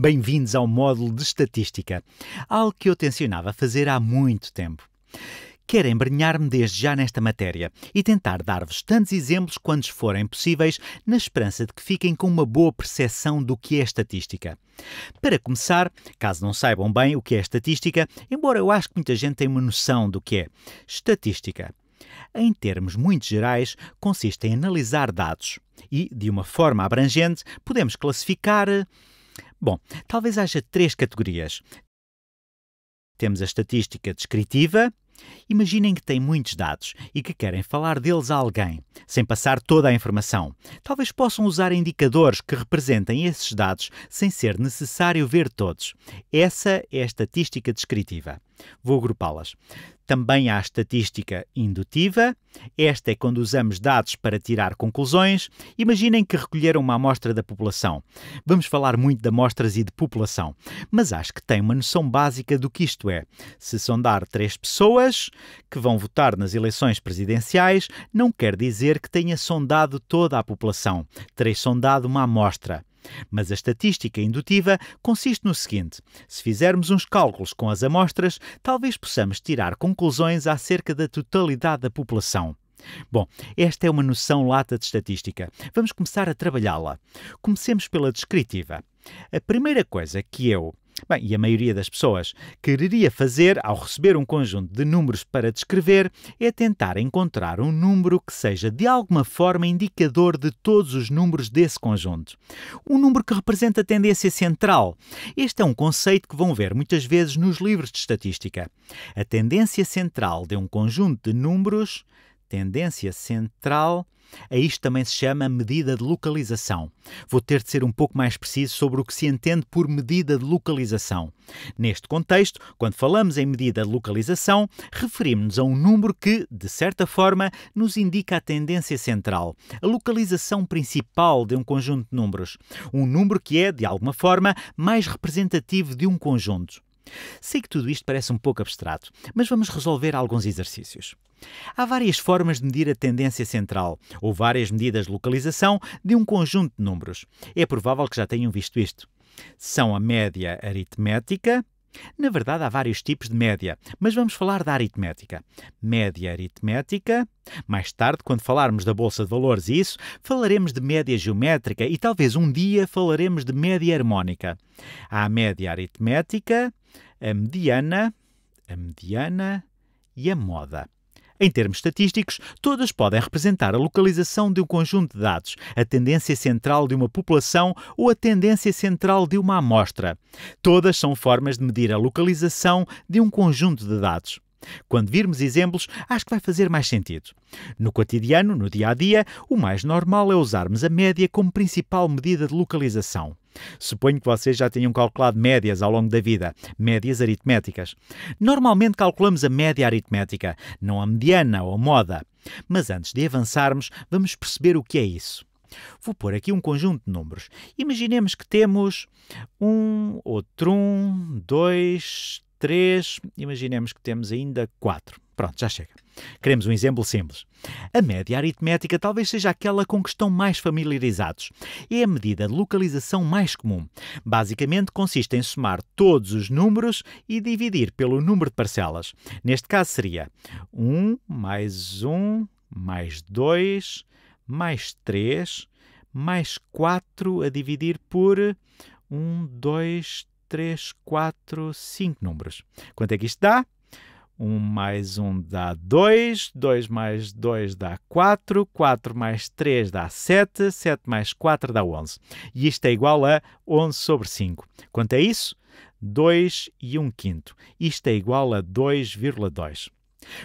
Bem-vindos ao módulo de estatística, algo que eu tencionava fazer há muito tempo. Quero embrenhar-me desde já nesta matéria e tentar dar-vos tantos exemplos quantos forem possíveis, na esperança de que fiquem com uma boa percepção do que é estatística. Para começar, caso não saibam bem o que é estatística, embora eu acho que muita gente tenha uma noção do que é, estatística em termos muito gerais, consiste em analisar dados e, de uma forma abrangente, podemos classificar eh, Bom, talvez haja três categorias. Temos a estatística descritiva. Imaginem que têm muitos dados e que querem falar deles a alguém, sem passar toda a informação. Talvez possam usar indicadores que representem esses dados sem ser necessário ver todos. Essa é a estatística descritiva. Vou agrupá-las. Também há estatística indutiva. Esta é quando usamos dados para tirar conclusões. Imaginem que recolheram uma amostra da população. Vamos falar muito de amostras e de população, mas acho que tem uma noção básica do que isto é. Se sondar três pessoas que vão votar nas eleições presidenciais, não quer dizer que tenha sondado toda a população. Terei sondado uma amostra. Mas a estatística indutiva consiste no seguinte: se fizermos uns cálculos com as amostras, talvez possamos tirar conclusões acerca da totalidade da população. Bom, esta é uma noção lata de estatística. Vamos começar a trabalhá-la. Comecemos pela descritiva. A primeira coisa que eu Bem, e a maioria das pessoas quereria fazer ao receber um conjunto de números para descrever é tentar encontrar um número que seja de alguma forma indicador de todos os números desse conjunto. Um número que representa a tendência central. Este é um conceito que vão ver muitas vezes nos livros de estatística. A tendência central de um conjunto de números tendência central. A isto também se chama medida de localização. Vou ter de ser um pouco mais preciso sobre o que se entende por medida de localização. Neste contexto, quando falamos em medida de localização, referimos-nos a um número que, de certa forma, nos indica a tendência central, a localização principal de um conjunto de números. Um número que é, de alguma forma, mais representativo de um conjunto. Sei que tudo isto parece um pouco abstrato, mas vamos resolver alguns exercícios. Há várias formas de medir a tendência central, ou várias medidas de localização de um conjunto de números. É provável que já tenham visto isto. São a média aritmética. Na verdade, há vários tipos de média, mas vamos falar da aritmética. Média aritmética. Mais tarde, quando falarmos da Bolsa de Valores e isso, falaremos de média geométrica e talvez um dia falaremos de média harmónica. Há a média aritmética, a mediana, a mediana e a moda. Em termos estatísticos, todas podem representar a localização de um conjunto de dados, a tendência central de uma população ou a tendência central de uma amostra. Todas são formas de medir a localização de um conjunto de dados. Quando virmos exemplos, acho que vai fazer mais sentido. No cotidiano, no dia a dia, o mais normal é usarmos a média como principal medida de localização. Suponho que vocês já tenham calculado médias ao longo da vida, médias aritméticas. Normalmente calculamos a média aritmética, não a mediana ou a moda. Mas antes de avançarmos, vamos perceber o que é isso. Vou pôr aqui um conjunto de números. Imaginemos que temos um, outro um, dois, três, imaginemos que temos ainda quatro. Pronto, já chega. Queremos um exemplo simples. A média aritmética talvez seja aquela com que estão mais familiarizados. É a medida de localização mais comum. Basicamente, consiste em somar todos os números e dividir pelo número de parcelas. Neste caso, seria 1 mais 1 mais 2 mais 3 mais 4 a dividir por 1, 2, 3, 4, 5 números. Quanto é que isto dá? 1 mais 1 dá 2, 2 mais 2 dá 4, 4 mais 3 dá 7, 7 mais 4 dá 11. E isto é igual a 11 sobre 5. Quanto a isso, 2 e 1 quinto. Isto é igual a 2,2.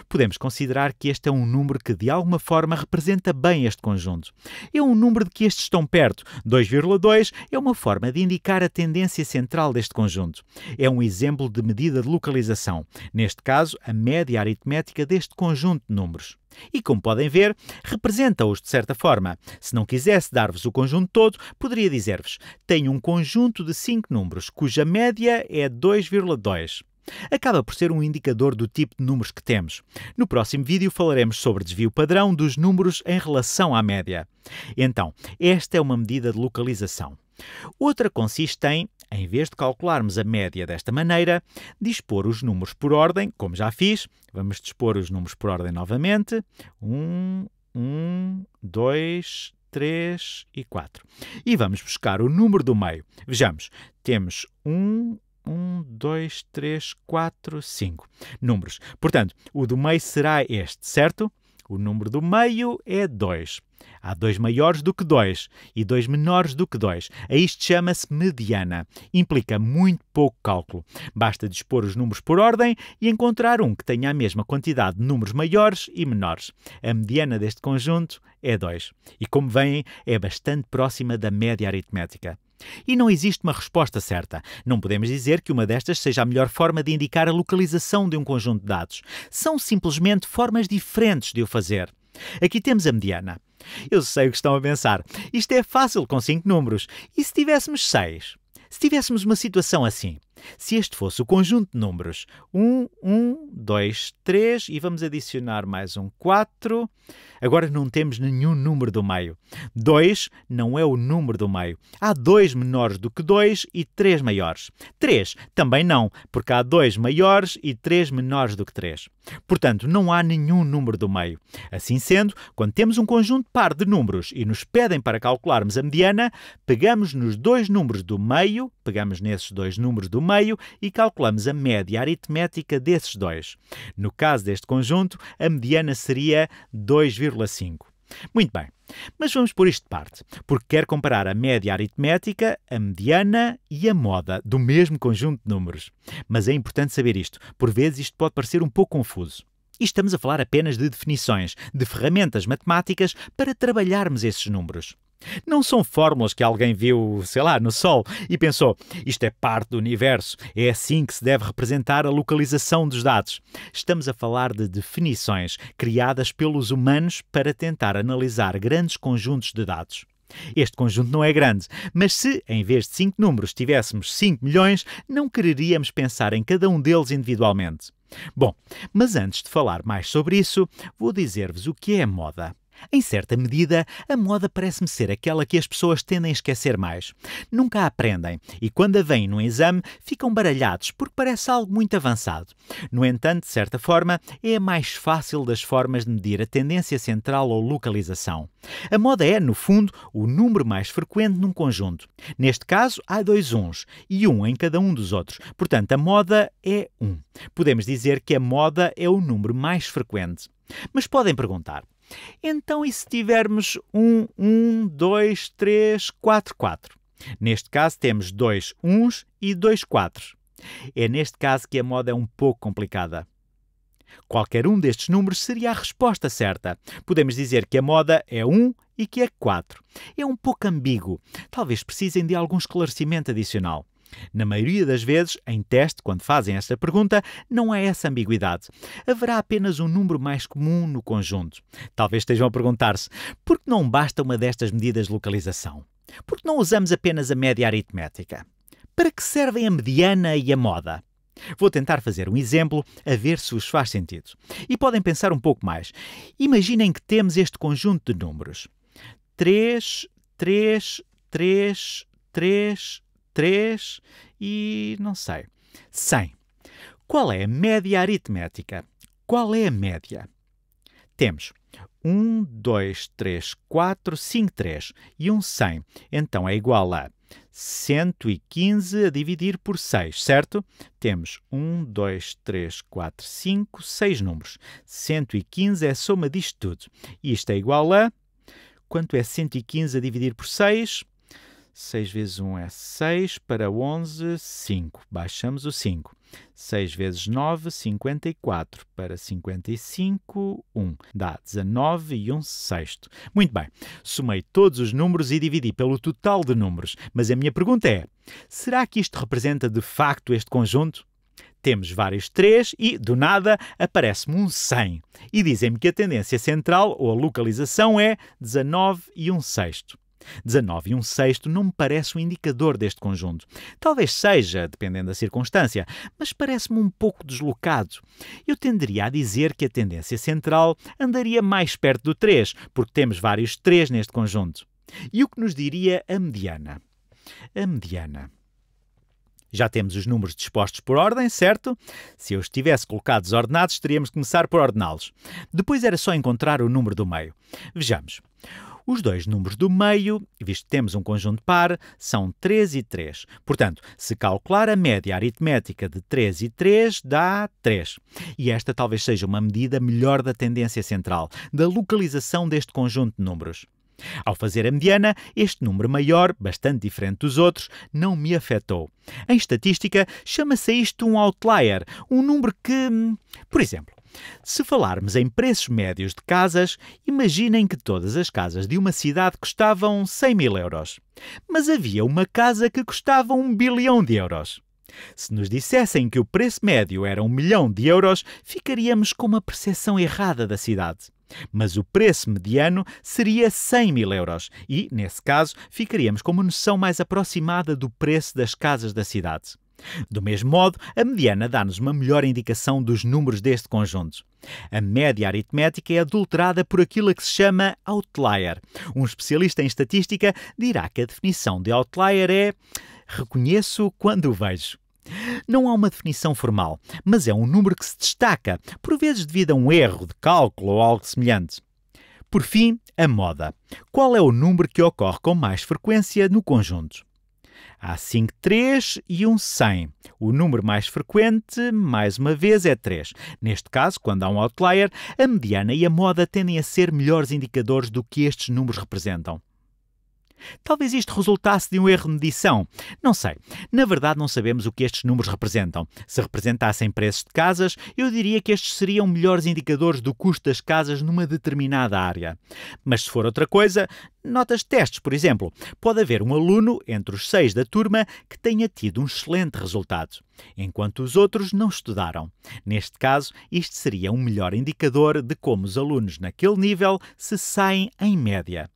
Podemos considerar que este é um número que de alguma forma representa bem este conjunto. É um número de que estes estão perto. 2,2 é uma forma de indicar a tendência central deste conjunto. É um exemplo de medida de localização, neste caso, a média aritmética deste conjunto de números. E como podem ver, representa-os de certa forma. Se não quisesse dar-vos o conjunto todo, poderia dizer-vos: tenho um conjunto de 5 números cuja média é 2,2. Acaba por ser um indicador do tipo de números que temos. No próximo vídeo falaremos sobre desvio padrão dos números em relação à média. Então, esta é uma medida de localização. Outra consiste em, em vez de calcularmos a média desta maneira, dispor os números por ordem, como já fiz. Vamos dispor os números por ordem novamente. 1, 1, 2, 3 e 4. E vamos buscar o número do meio. Vejamos, temos 1, 1, 2, 3, 4, 5 números. Portanto, o do meio será este, certo? O número do meio é 2. Há 2 maiores do que 2 e 2 menores do que 2. A isto chama-se mediana. Implica muito pouco cálculo. Basta dispor os números por ordem e encontrar um que tenha a mesma quantidade de números maiores e menores. A mediana deste conjunto é 2 e, como veem, é bastante próxima da média aritmética. E não existe uma resposta certa. Não podemos dizer que uma destas seja a melhor forma de indicar a localização de um conjunto de dados. São simplesmente formas diferentes de o fazer. Aqui temos a mediana. Eu sei o que estão a pensar. Isto é fácil com cinco números. E se tivéssemos seis? Se tivéssemos uma situação assim, se este fosse o conjunto de números 1, 1, 2, 3 e vamos adicionar mais um 4, agora não temos nenhum número do meio. 2 não é o número do meio. Há 2 menores do que 2 e 3 maiores. 3 também não, porque há 2 maiores e 3 menores do que 3. Portanto, não há nenhum número do meio. Assim sendo, quando temos um conjunto par de números e nos pedem para calcularmos a mediana, pegamos nos dois números do meio, pegamos nesses dois números do meio, meio e calculamos a média aritmética desses dois. No caso deste conjunto, a mediana seria 2,5. Muito bem, mas vamos por isto de parte, porque quero comparar a média aritmética, a mediana e a moda do mesmo conjunto de números. Mas é importante saber isto, por vezes isto pode parecer um pouco confuso. E estamos a falar apenas de definições, de ferramentas matemáticas para trabalharmos esses números. Não são fórmulas que alguém viu, sei lá, no Sol e pensou: isto é parte do universo, é assim que se deve representar a localização dos dados. Estamos a falar de definições criadas pelos humanos para tentar analisar grandes conjuntos de dados. Este conjunto não é grande, mas se, em vez de cinco números, tivéssemos 5 milhões, não quereríamos pensar em cada um deles individualmente. Bom, mas antes de falar mais sobre isso, vou dizer-vos o que é moda. Em certa medida, a moda parece-me ser aquela que as pessoas tendem a esquecer mais. Nunca aprendem e, quando a vêm num exame, ficam baralhados porque parece algo muito avançado. No entanto, de certa forma, é a mais fácil das formas de medir a tendência central ou localização. A moda é, no fundo, o número mais frequente num conjunto. Neste caso, há dois uns e um em cada um dos outros. Portanto, a moda é um. Podemos dizer que a moda é o número mais frequente. Mas podem perguntar: então, e se tivermos 1, 1, 2, 3, 4, 4? Neste caso, temos dois uns e dois 4. É neste caso que a moda é um pouco complicada. Qualquer um destes números seria a resposta certa. Podemos dizer que a moda é 1 e que é 4. É um pouco ambíguo. Talvez precisem de algum esclarecimento adicional. Na maioria das vezes, em teste, quando fazem esta pergunta, não há essa ambiguidade. Haverá apenas um número mais comum no conjunto. Talvez estejam a perguntar-se: por que não basta uma destas medidas de localização? Por que não usamos apenas a média aritmética? Para que servem a mediana e a moda? Vou tentar fazer um exemplo a ver se os faz sentido. E podem pensar um pouco mais. Imaginem que temos este conjunto de números: 3, 3, 3, 3, 3 e não sei. 100. Qual é a média aritmética? Qual é a média? Temos 1, 2, 3, 4, 5, 3 e um 100. Então é igual a 115 a dividir por 6, certo? Temos 1, 2, 3, 4, 5, 6 números. 115 é a soma disto tudo. Isto é igual a. Quanto é 115 a dividir por 6? 6 vezes 1 é 6, para 11, 5. Baixamos o 5. 6 vezes 9, 54. Para 55, 1. Dá 19 e 1 sexto. Muito bem, somei todos os números e dividi pelo total de números. Mas a minha pergunta é, será que isto representa de facto este conjunto? Temos vários 3 e, do nada, aparece-me um 100. E dizem-me que a tendência central ou a localização é 19 e 1 sexto. 19 e um sexto não me parece um indicador deste conjunto. Talvez seja, dependendo da circunstância, mas parece-me um pouco deslocado. Eu tenderia a dizer que a tendência central andaria mais perto do 3, porque temos vários 3 neste conjunto. E o que nos diria a mediana? A mediana. Já temos os números dispostos por ordem, certo? Se eu estivesse colocados ordenados teríamos de começar por ordená-los. Depois era só encontrar o número do meio. Vejamos. Os dois números do meio, visto que temos um conjunto par, são 3 e 3. Portanto, se calcular a média aritmética de 3 e 3, dá 3. E esta talvez seja uma medida melhor da tendência central, da localização deste conjunto de números. Ao fazer a mediana, este número maior, bastante diferente dos outros, não me afetou. Em estatística, chama-se isto um outlier, um número que, hum, por exemplo, se falarmos em preços médios de casas, imaginem que todas as casas de uma cidade custavam 100 mil euros. Mas havia uma casa que custava um bilhão de euros. Se nos dissessem que o preço médio era um milhão de euros, ficaríamos com uma percepção errada da cidade. Mas o preço mediano seria 100 mil euros e, nesse caso, ficaríamos com uma noção mais aproximada do preço das casas da cidade. Do mesmo modo, a mediana dá-nos uma melhor indicação dos números deste conjunto. A média aritmética é adulterada por aquilo a que se chama outlier. Um especialista em estatística dirá que a definição de outlier é reconheço quando o vejo. Não há uma definição formal, mas é um número que se destaca, por vezes devido a um erro de cálculo ou algo semelhante. Por fim, a moda. Qual é o número que ocorre com mais frequência no conjunto? Há 5 3 e um 100. O número mais frequente, mais uma vez, é 3. Neste caso, quando há um outlier, a mediana e a moda tendem a ser melhores indicadores do que estes números representam. Talvez isto resultasse de um erro de medição. Não sei. Na verdade, não sabemos o que estes números representam. Se representassem preços de casas, eu diria que estes seriam melhores indicadores do custo das casas numa determinada área. Mas se for outra coisa, notas de testes, por exemplo. Pode haver um aluno entre os seis da turma que tenha tido um excelente resultado, enquanto os outros não estudaram. Neste caso, isto seria um melhor indicador de como os alunos naquele nível se saem em média.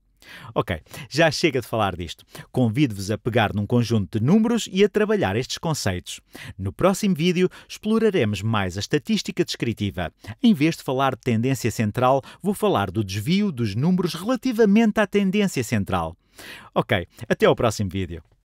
Ok, já chega de falar disto. Convido-vos a pegar num conjunto de números e a trabalhar estes conceitos. No próximo vídeo exploraremos mais a estatística descritiva. Em vez de falar de tendência central, vou falar do desvio dos números relativamente à tendência central. Ok, até ao próximo vídeo.